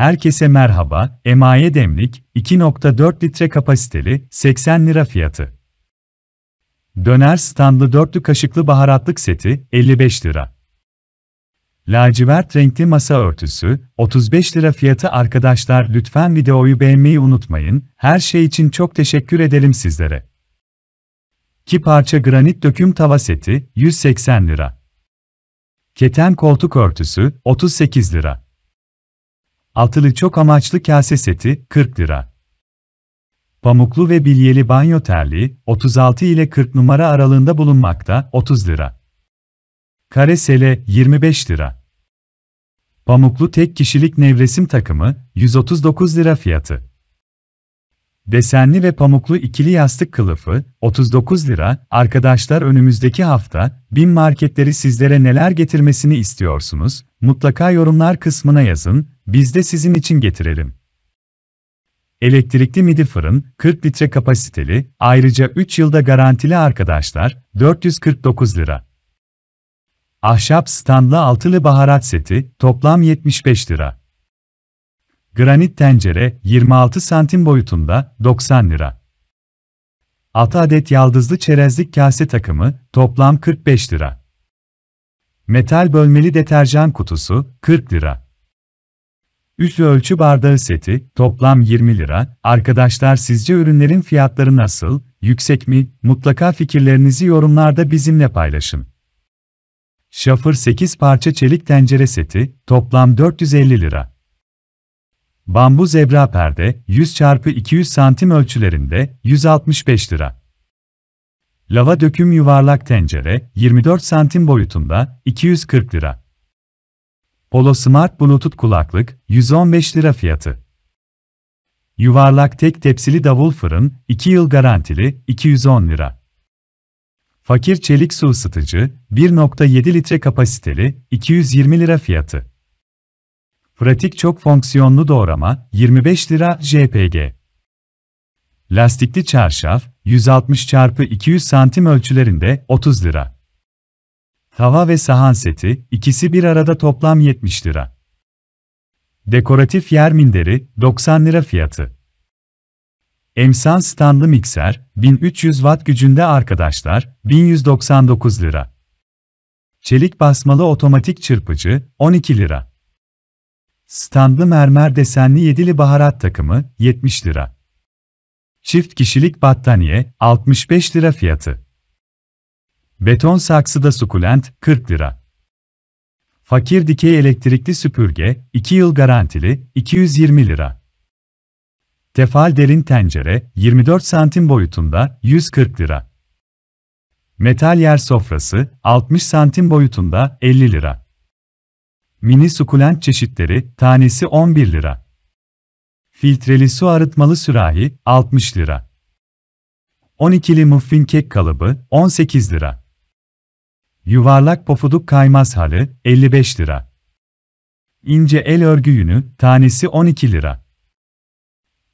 Herkese merhaba, emaye demlik, 2.4 litre kapasiteli, 80 lira fiyatı. Döner standlı dörtlü kaşıklı baharatlık seti, 55 lira. Lacivert renkli masa örtüsü, 35 lira fiyatı arkadaşlar lütfen videoyu beğenmeyi unutmayın, her şey için çok teşekkür edelim sizlere. 2 parça granit döküm tava seti, 180 lira. Keten koltuk örtüsü, 38 lira. Altılı çok amaçlı kase seti 40 lira. Pamuklu ve bilyeli banyo terliği 36 ile 40 numara aralığında bulunmakta 30 lira. Kare sele 25 lira. Pamuklu tek kişilik nevresim takımı 139 lira fiyatı. Desenli ve pamuklu ikili yastık kılıfı 39 lira. Arkadaşlar önümüzdeki hafta bin marketleri sizlere neler getirmesini istiyorsunuz? Mutlaka yorumlar kısmına yazın. Biz de sizin için getirelim. Elektrikli midi fırın, 40 litre kapasiteli, ayrıca 3 yılda garantili arkadaşlar, 449 lira. Ahşap standlı altılı baharat seti, toplam 75 lira. Granit tencere, 26 santim boyutunda, 90 lira. 6 adet yaldızlı çerezlik kase takımı, toplam 45 lira. Metal bölmeli deterjan kutusu, 40 lira. 3 ölçü bardağı seti, toplam 20 lira. Arkadaşlar sizce ürünlerin fiyatları nasıl, yüksek mi? Mutlaka fikirlerinizi yorumlarda bizimle paylaşın. Şafır 8 parça çelik tencere seti, toplam 450 lira. Bambu zebra perde, 100 x 200 santim ölçülerinde, 165 lira. Lava döküm yuvarlak tencere, 24 santim boyutunda, 240 lira. Polo Smart Bluetooth kulaklık, 115 lira fiyatı. Yuvarlak tek tepsili davul fırın, 2 yıl garantili, 210 lira. Fakir çelik su ısıtıcı, 1.7 litre kapasiteli, 220 lira fiyatı. Pratik çok fonksiyonlu doğrama, 25 lira JPG. Lastikli çarşaf, 160 x 200 santim ölçülerinde, 30 lira. Tava ve sahan seti, ikisi bir arada toplam 70 lira. Dekoratif yer minderi, 90 lira fiyatı. Emsan standlı mikser, 1300 watt gücünde arkadaşlar, 1199 lira. Çelik basmalı otomatik çırpıcı, 12 lira. Standlı mermer desenli yedili baharat takımı, 70 lira. Çift kişilik battaniye, 65 lira fiyatı. Beton saksıda sukulent 40 lira. Fakir dikey elektrikli süpürge 2 yıl garantili 220 lira. Tefal derin tencere 24 santim boyutunda 140 lira. Metal yer sofrası 60 santim boyutunda 50 lira. Mini sukulent çeşitleri tanesi 11 lira. Filtreli su arıtmalı sürahi 60 lira. 12'li muffin kek kalıbı 18 lira. Yuvarlak pofuduk kaymaz halı 55 lira. İnce el örgü yünü tanesi 12 lira.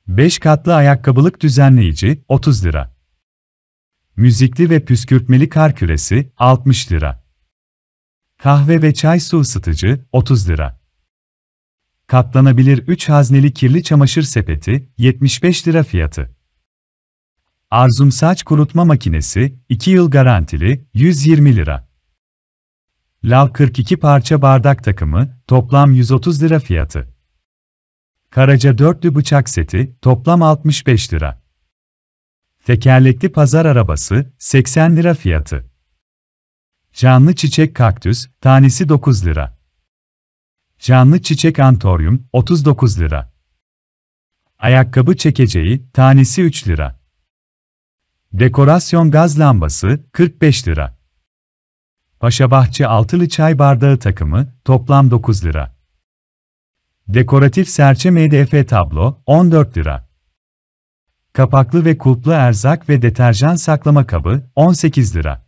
5 katlı ayakkabılık düzenleyici 30 lira. Müzikli ve püskürtmeli kar küresi 60 lira. Kahve ve çay su ısıtıcı 30 lira. Katlanabilir 3 hazneli kirli çamaşır sepeti 75 lira fiyatı. Arzum saç kurutma makinesi 2 yıl garantili 120 lira. Lal 42 parça bardak takımı, toplam 130 lira fiyatı. Karaca dörtlü bıçak seti, toplam 65 lira. Tekerlekli pazar arabası, 80 lira fiyatı. Canlı çiçek kaktüs, tanesi 9 lira. Canlı çiçek antoryum, 39 lira. Ayakkabı çekeceği, tanesi 3 lira. Dekorasyon gaz lambası, 45 lira. Paşabahçe altılı çay bardağı takımı, toplam 9 lira. Dekoratif serçe MDF tablo, 14 lira. Kapaklı ve kulplu erzak ve deterjan saklama kabı, 18 lira.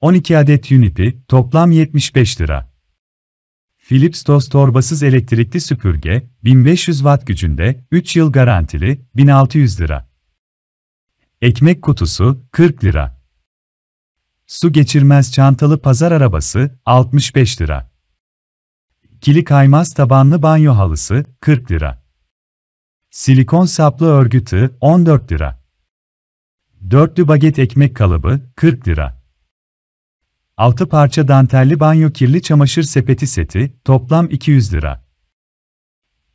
12 adet Unipi, toplam 75 lira. Philips Toz torbasız elektrikli süpürge, 1500 watt gücünde, 3 yıl garantili, 1600 lira. Ekmek kutusu, 40 lira. Su geçirmez çantalı pazar arabası 65 lira. Kili kaymaz tabanlı banyo halısı 40 lira. Silikon saplı örgü 14 lira. Dörtlü baget ekmek kalıbı 40 lira. Altı parça dantelli banyo kirli çamaşır sepeti seti toplam 200 lira.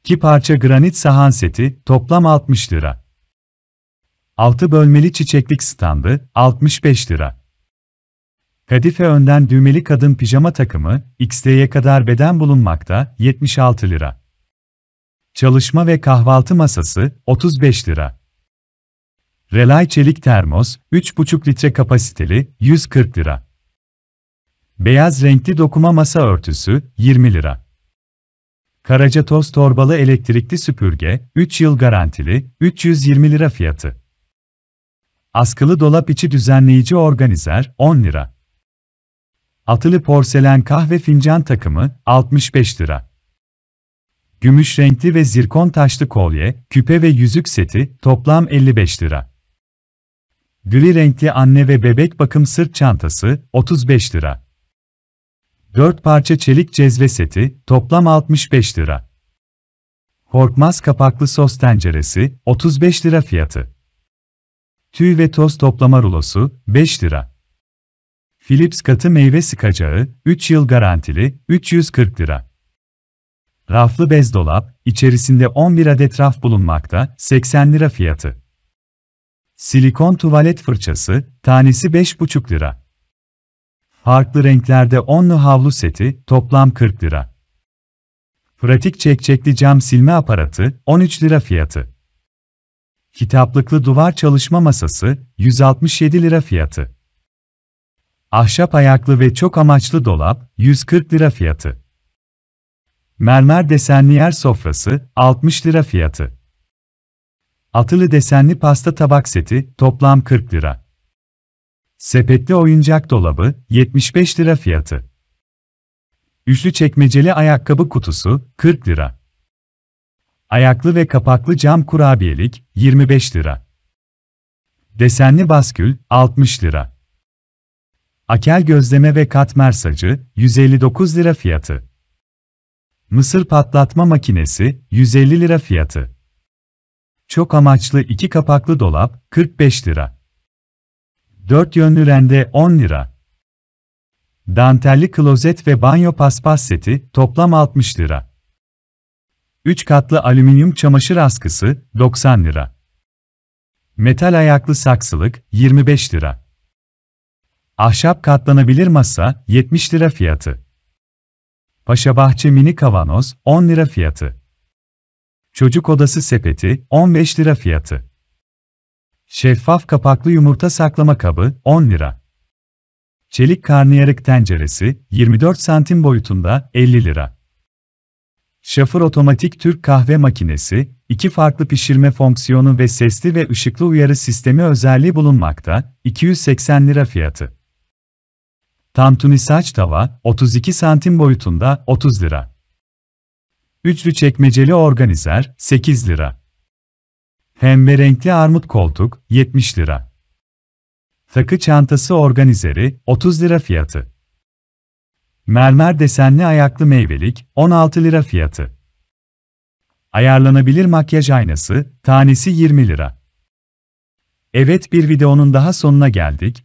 2 parça granit sahan seti toplam 60 lira. 6 bölmeli çiçeklik standı 65 lira. Kadife önden düğmeli kadın pijama takımı, XT'ye kadar beden bulunmakta, 76 lira. Çalışma ve kahvaltı masası, 35 lira. Relay çelik termos, 3,5 litre kapasiteli, 140 lira. Beyaz renkli dokuma masa örtüsü, 20 lira. Karaca toz torbalı elektrikli süpürge, 3 yıl garantili, 320 lira fiyatı. Askılı dolap içi düzenleyici organizer, 10 lira. Atılı porselen kahve fincan takımı 65 lira. Gümüş renkli ve zirkon taşlı kolye, küpe ve yüzük seti toplam 55 lira. Gri renkli anne ve bebek bakım sırt çantası 35 lira. 4 parça çelik cezve seti toplam 65 lira. Korkmaz kapaklı sos tenceresi 35 lira fiyatı. Tüy ve toz toplama rulosu 5 lira. Philips katı meyve sıkacağı, 3 yıl garantili, 340 lira. Raflı bez dolap, içerisinde 11 adet raf bulunmakta, 80 lira fiyatı. Silikon tuvalet fırçası, tanesi 5,5 lira. Farklı renklerde 10'lu havlu seti, toplam 40 lira. Pratik çekçekli cam silme aparatı, 13 lira fiyatı. Kitaplıklı duvar çalışma masası, 167 lira fiyatı. Ahşap ayaklı ve çok amaçlı dolap, 140 lira fiyatı. Mermer desenli yer sofrası, 60 lira fiyatı. Atılı desenli pasta tabak seti, toplam 40 lira. Sepetli oyuncak dolabı, 75 lira fiyatı. Üçlü çekmeceli ayakkabı kutusu, 40 lira. Ayaklı ve kapaklı cam kurabiyelik, 25 lira. Desenli baskül, 60 lira. Akel gözleme ve katmer sacı, 159 lira fiyatı. Mısır patlatma makinesi, 150 lira fiyatı. Çok amaçlı iki kapaklı dolap, 45 lira. Dört yönlü rende 10 lira. Dantelli klozet ve banyo paspas seti, toplam 60 lira. 3 katlı alüminyum çamaşır askısı, 90 lira. Metal ayaklı saksılık, 25 lira. Ahşap katlanabilir masa 70 lira fiyatı. Paşa bahçe mini kavanoz 10 lira fiyatı. Çocuk odası sepeti 15 lira fiyatı. Şeffaf kapaklı yumurta saklama kabı 10 lira. Çelik karnıyarık tenceresi 24 santim boyutunda 50 lira. Şafır otomatik Türk kahve makinesi, iki farklı pişirme fonksiyonu ve sesli ve ışıklı uyarı sistemi özelliği bulunmakta, 280 lira fiyatı. Tantuni saç tava, 32 santim boyutunda, 30 lira. Üçlü çekmeceli organizer, 8 lira. Hembe renkli armut koltuk, 70 lira. Takı çantası organizeri, 30 lira fiyatı. Mermer desenli ayaklı meyvelik, 16 lira fiyatı. Ayarlanabilir makyaj aynası, tanesi 20 lira. Evet bir videonun daha sonuna geldik.